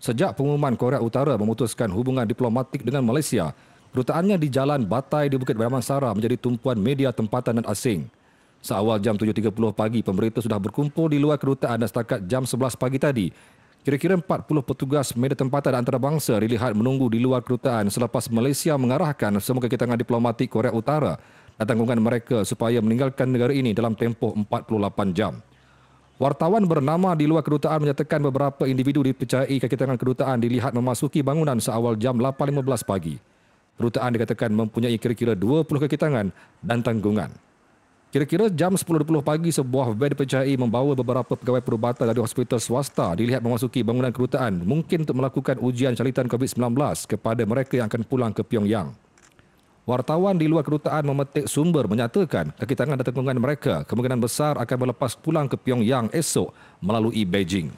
sejak pengumuman Korea Utara memutuskan hubungan diplomatik dengan Malaysia, kerutaannya di Jalan Batai di Bukit Bramansara menjadi tumpuan media tempatan dan asing. Seawal jam 7.30 pagi, pemerintah sudah berkumpul di luar kerutaan dan setakat jam 11 pagi tadi. Kira-kira 40 petugas media tempatan dan antarabangsa dilihat menunggu di luar kerutaan selepas Malaysia mengarahkan semua kegiatan diplomatik Korea Utara dan tanggungan mereka supaya meninggalkan negara ini dalam tempoh 48 jam. Wartawan bernama di luar kedutaan menyatakan beberapa individu dipercayai kaitan kedutaan dilihat memasuki bangunan seawal jam 8.15 pagi. Kedutaan dikatakan mempunyai kira-kira 20 kekitangan dan tanggungan. Kira-kira jam 10.20 pagi, sebuah van dipercayai membawa beberapa pegawai perubatan dari hospital swasta dilihat memasuki bangunan kedutaan mungkin untuk melakukan ujian calitan COVID-19 kepada mereka yang akan pulang ke Pyongyang. Wartawan di luar kedutaan memetik sumber menyatakan kakitangan dan tekungan mereka kemungkinan besar akan melepas pulang ke Pyongyang esok melalui Beijing.